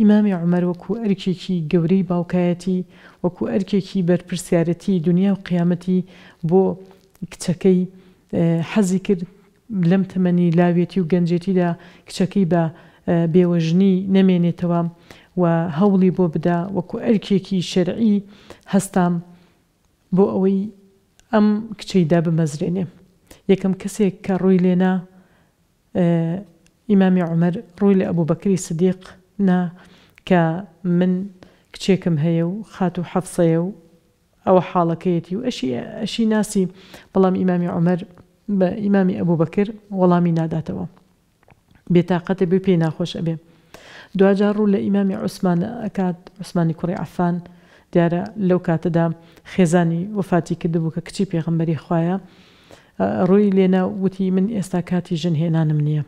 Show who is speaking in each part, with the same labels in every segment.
Speaker 1: ئیمامی عمەر وەکو ئەرکێکی گەورەی باوکایەتی وەکو ئەرکێکی بەرپرسیارەتی دنیا و قیامەتی بۆ کچەکەی حەزی کرد لەم تەمەنی لاوێتی و گەنجێتیدا کچەکەی بە بێوەژنی نەمێنێتەوە و هەوڵی بۆ بدا وەکو ئەرکێکی شەرعی هەستام بۆ ئەوەی ئەم کچەیدا بمەزرێنێ یەکەم کەسێک کە ڕووی لێنا ئیمامی عمەر ڕووی لە ئەبوو بەکری سدیق نا کە من کچێکم هەیە و خات و حەفسەیە و ئەوە حاڵەکەیەتی و ئەشی ئەشی ناسی بەڵام ئیمامی عمەر بە ئیمامی ئەبوو بەکر وەڵامی ناداتەوە بێتاقەتە بێ پێی ناخۆش ئەبێ دوجار ڕوو لە ئیمامی عوسمان ئەکات عوسمانی کوڕی عفان دیارە لەو کاتەدا خێزانی وفاتی کردبوو کە کچی پێغمبەری خویە ڕووی لێنە وتی من ئێستا کاتی ژن هێنانم نییە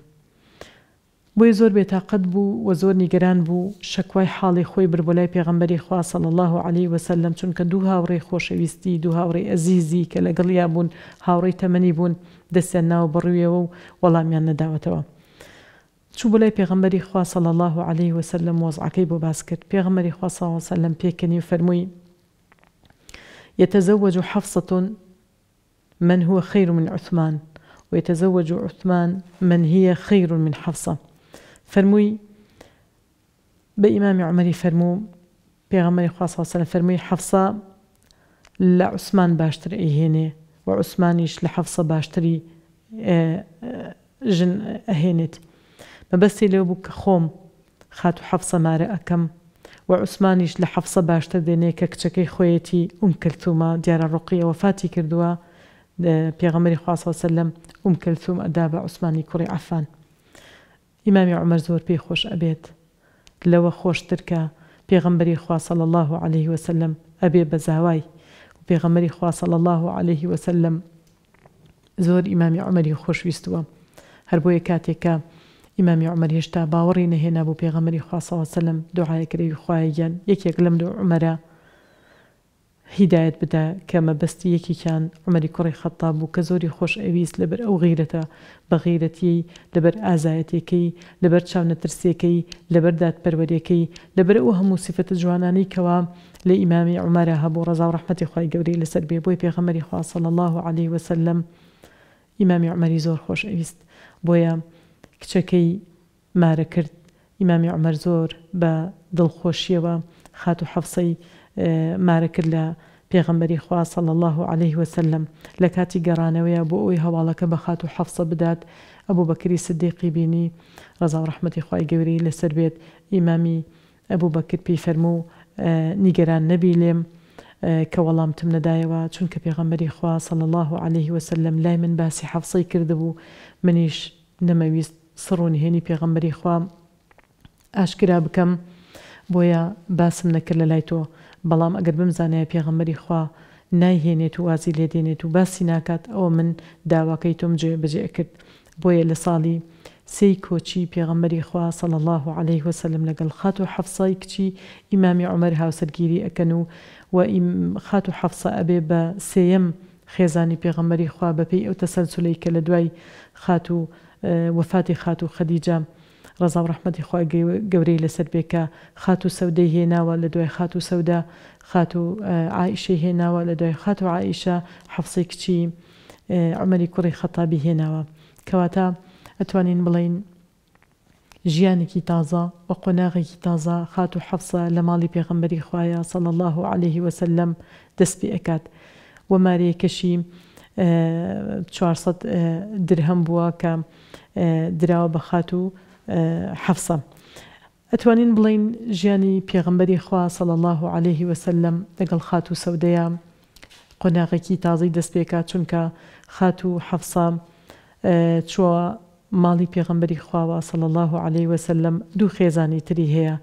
Speaker 1: بۆی زۆر بێتاقەت بوو و زۆر نیگەران بوو شەکوای حاڵی خۆی بربۆلای پێغمبەری خوا سەڵ الله عليه وسلم چونکە دوو هاوڕێی خۆشەویستی دوو هاوڕێی ئەزیزی کە لەگەڵیا بوون هاوڕێی تەمەنی بوون دەستیان ناو بڕویەوە و وەڵامیان نەداوەتەوە چوو بۆ پێغمبەری خوا سەڵ الله عليه وسلم وەزعەکەی بۆ باس کرد پێغمەری خوا وسلم پێکەنی فەرمووی يتزوج حفصة من هو خير من عثمان ويتزوج عثمان من هي خير من حفصه فرموي بإمام عمر فرمو بيغمري خواه صلى الله عليه وسلم فرموي حفصة لعثمان باشتر إيهيني وعثمانيش لحفصة باشتري جن أهينت ما بس لو بك خوم خاتو حفصة ماري أكم وعثمانيش لحفصة باشتر ديني كتشكي خويتي أم كلثوما ديار الرقية وفاتي كردوا بيغمري خواه صلى الله عليه وسلم أم كلثوم أداب عثماني كري عفان ئیمامی عمر زۆر پێی خۆش ئەبێت لەوە خۆشترکە پێغمبەری خواسەڵ الله عليه وسلم ئەبێ بەزاوای و پێغەمەری خواسەڵ الله عليه وسلم زۆر ئیمامی عمەری خۆشویستوە هەر بۆیە کاتێکە ئیمامی عمر هێشتا باوەڕی نەهێنا بۆ پێغەمەری خواسەوەسلم دوعاەکری خوایەن یەکێک لەم دو عمەرە هیدایت بدە کە مەبەستی یەکێکیان عمەری کوڕی خەتاب بوو کە زۆری خۆش ئەویست لەبەر ئەو غیرەتە بە غیرەتی لەبەر ئازایەتەکەی لەبەر چاونەترسیەکەی لەبەر دادپەروەریەکەی لەبەر ئەو هەموو سفتە جوانانی کەوا لە ئیمامی عمارە هەبوو ڕزا و ڕحمەتی خی گەورەی لەسەر بێ بۆی پێغەمەری خواصل الله عليه وسلم ئیمامی عمەری زۆر خۆش ئەویست بۆیە کچەکەی مارە کرد ئیمامی عمەر زۆر بە دڵخۆشیەوە خات مارە کرد لە پێغمبەری خواسەڵ الله عليه وسلم لە کاتی گەڕانەوەیە بۆ ئەوی هەواڵەکە بەخات و حەفسە بدات ئەبوو بەکری سدیقی بینی ڕزا و ڕحمەتی خی گەوری لەسەر بێت ئیمامی ئەبوو بەکرد پێی فەرمو و نیگەران نەبی لێم کە وەڵامتم نەدایەوە چونکە پێغەمبەری خوا سەڵ الله عليه وسلم لای من باسی حەفسی کردبوو منیش نەمەویست سڕ و نهێنی پێغەمبەری خوا ئاشکرا بکەم. بۆیە باسم نەکرد لە لای تۆ بەڵام ئەگەر بمزانایە پێغەمەری خوا نایهێنێت و وازی لێ دێنێت و باسی ناکات ئەوە من داواکەی تۆم جێ بەجێ کرد بۆیە لە ساڵی سی کۆچی پێغەمەری خوا سەڵ الله عليه وسلم لەگەڵ خات و حەفسای کچی ئیمامی عمەر هاوسەرگیری ئەکەن و و خات و حەفسە ئەبێ بە سێەم خێزانی پێغەمەری خوا بەپی ئەو تەسەلسولەی کە لە دوای خات و وەفاتی خات و خەدیجام رضا و ڕحمەتی خۆی گەورەی لەسەر بێکە خات و سەودەی هێناوە لە دوای خات خاتو عائشه خات و عیشی هێناوە لە دوای خات و عیشە حەفسی کچی ئەمەری کوڕی خەتابی هێناوە کەواتە ئەتوانین بڵین ژیانێکی تازە بە قۆناغێکی الله عليه وسلم دەست پێ ئەکات وەمارەیەکەشی 400 درهم بووە آه، دراو بخاتو حەفسە. ئەتوانین بڵین ژیانی پێغمبەری خوا سەڵ الله عليه وسلم لەگەڵ خات و سەودەیە قۆناغێکی تازی دەستپێکا چونکە خات و حەفسا چوە ماڵی پێغمبەری خواوە سەڵ الله عليه وسلم دوو خێزانی تری هەیە.